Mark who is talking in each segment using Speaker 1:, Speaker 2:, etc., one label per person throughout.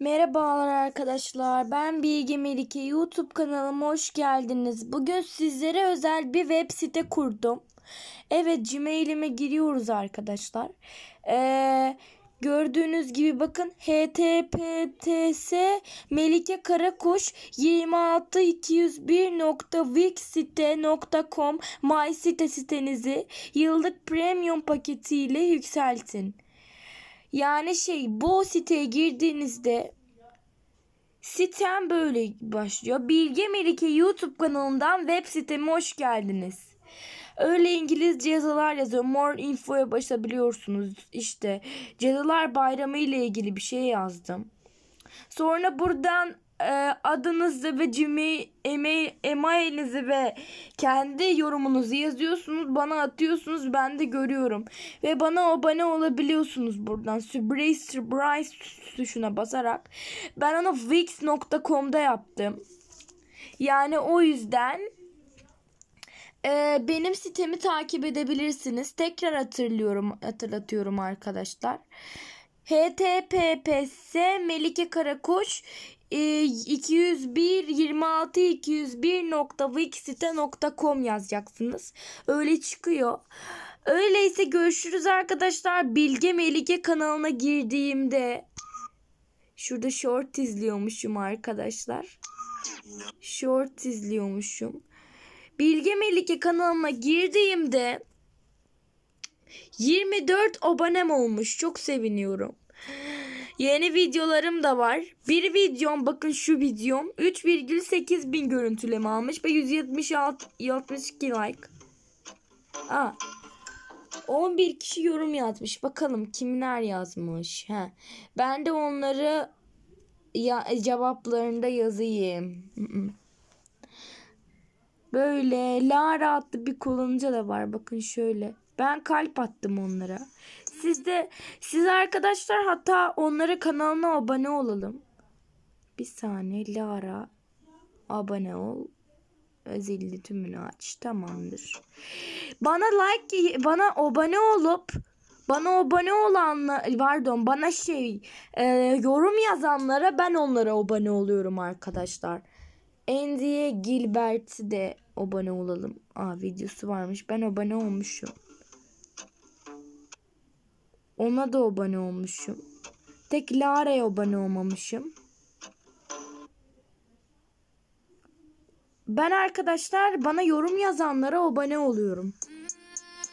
Speaker 1: Merhabalar arkadaşlar. Ben Bilge Melike. YouTube kanalıma hoş geldiniz. Bugün sizlere özel bir web site kurdum. Evet Gmail'ime giriyoruz arkadaşlar. Ee, gördüğünüz gibi bakın https melike karakuş 26201.wixsite.com my site sitenizi yıllık premium paketiyle yükseltin. Yani şey bu siteye girdiğinizde sitem böyle başlıyor. Bilge Melike YouTube kanalından web siteme hoş geldiniz. Öyle İngilizce yazılar yazıyor. More info'ya başlayabiliyorsunuz. İşte Cadılar Bayramı ile ilgili bir şey yazdım. Sonra buradan e, adınızı ve cimi email, emailinizi ve kendi yorumunuzu yazıyorsunuz. Bana atıyorsunuz. Ben de görüyorum. Ve bana abone olabiliyorsunuz buradan. Surprise surprise tuşuna basarak. Ben onu wix.com'da yaptım. Yani o yüzden e, benim sitemi takip edebilirsiniz. Tekrar hatırlıyorum hatırlatıyorum arkadaşlar. HTPPS Melike Karakoç 201 26 201.wixite.com yazacaksınız. Öyle çıkıyor. Öyleyse görüşürüz arkadaşlar. Bilge Melike kanalına girdiğimde şurada short izliyormuşum arkadaşlar. Short izliyormuşum. Bilge Melike kanalına girdiğimde 24 abonem olmuş. Çok seviniyorum. Yeni videolarım da var. Bir videom bakın şu videom 3,8 bin görüntüleme almış ve 176 72 like. Aa, 11 kişi yorum yazmış. Bakalım kimler yazmış. He. Ben de onları ya cevaplarında yazayım. Böyle Lara adlı bir kullanıcı da var. Bakın şöyle. Ben kalp attım onlara. Siz de siz arkadaşlar hatta onlara kanalına abone olalım. Bir saniye Lara abone ol. Zilli tümünü aç. Tamamdır. Bana like bana abone olup bana abone olanlar pardon bana şey e, yorum yazanlara ben onlara abone oluyorum arkadaşlar. Andy'ye Gilbert'i de abone olalım. Aa videosu varmış. Ben abone olmuşum. Ona da abone olmuşum. Tek Lara'ya abone olmamışım. Ben arkadaşlar bana yorum yazanlara abone oluyorum.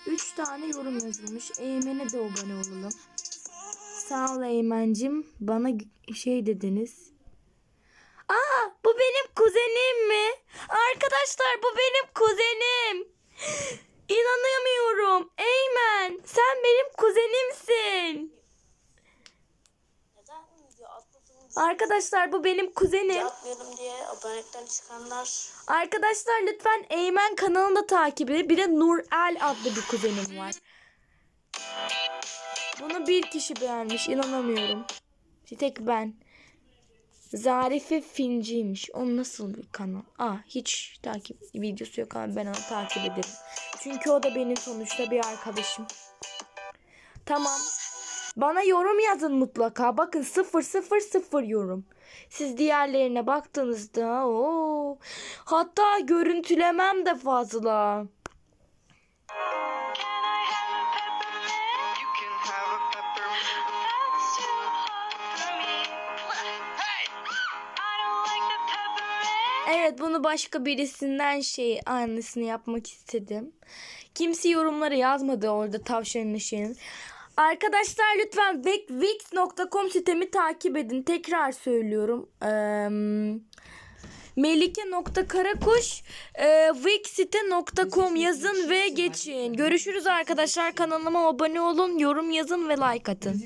Speaker 1: 3 tane yorum yazılmış. Eymen'e de abone olalım. Sağ ol Eymen'cim. Bana şey dediniz. Aa bu benim kuzenim mi? Arkadaşlar bu benim kuzenim. Arkadaşlar bu benim kuzenim. Yapmıyorum diye abonelikten çıkanlar. Arkadaşlar lütfen Eymen kanalında takip edin. Bir de Nur El adlı bir kuzenim var. Bunu bir kişi beğenmiş. inanamıyorum. Bir tek ben. Zarife Finci'ymiş. O nasıl bir kanal? Aa ah, hiç takip videosu yok ama ben onu takip ederim. Çünkü o da benim sonuçta bir arkadaşım. Tamam. Bana yorum yazın mutlaka. Bakın 0 0 0 yorum. Siz diğerlerine baktığınızda o hatta görüntülemem de fazla. Evet bunu başka birisinden şey aynısını yapmak istedim. Kimse yorumları yazmadı orada tavşanın ışığının. Arkadaşlar lütfen wix.com sitemi takip edin. Tekrar söylüyorum. Ee, Melike.karakuş e, wixsite.com yazın ve geçin. Görüşürüz arkadaşlar. Kanalıma abone olun, yorum yazın ve like atın.